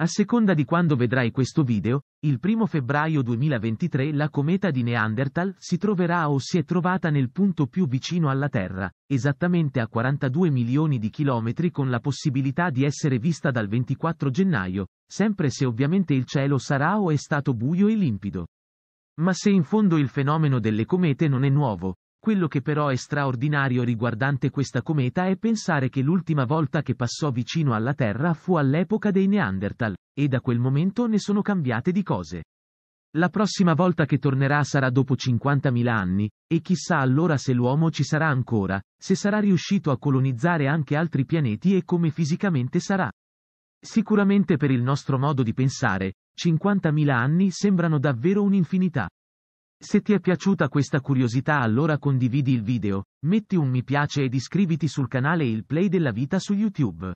A seconda di quando vedrai questo video, il 1 febbraio 2023 la cometa di Neanderthal si troverà o si è trovata nel punto più vicino alla Terra, esattamente a 42 milioni di chilometri con la possibilità di essere vista dal 24 gennaio, sempre se ovviamente il cielo sarà o è stato buio e limpido. Ma se in fondo il fenomeno delle comete non è nuovo, quello che però è straordinario riguardante questa cometa è pensare che l'ultima volta che passò vicino alla Terra fu all'epoca dei Neanderthal, e da quel momento ne sono cambiate di cose. La prossima volta che tornerà sarà dopo 50.000 anni, e chissà allora se l'uomo ci sarà ancora, se sarà riuscito a colonizzare anche altri pianeti e come fisicamente sarà. Sicuramente per il nostro modo di pensare, 50.000 anni sembrano davvero un'infinità. Se ti è piaciuta questa curiosità allora condividi il video, metti un mi piace ed iscriviti sul canale Il Play della Vita su YouTube.